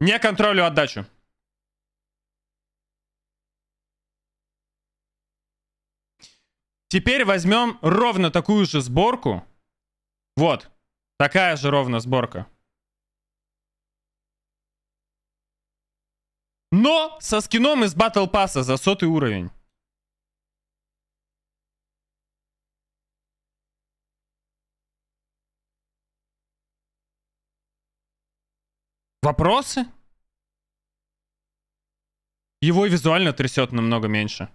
Не контролю отдачу. Теперь возьмем ровно такую же сборку. Вот. Такая же ровно сборка. Но со скином из батл пасса за сотый уровень. Вопросы? Его визуально трясет намного меньше.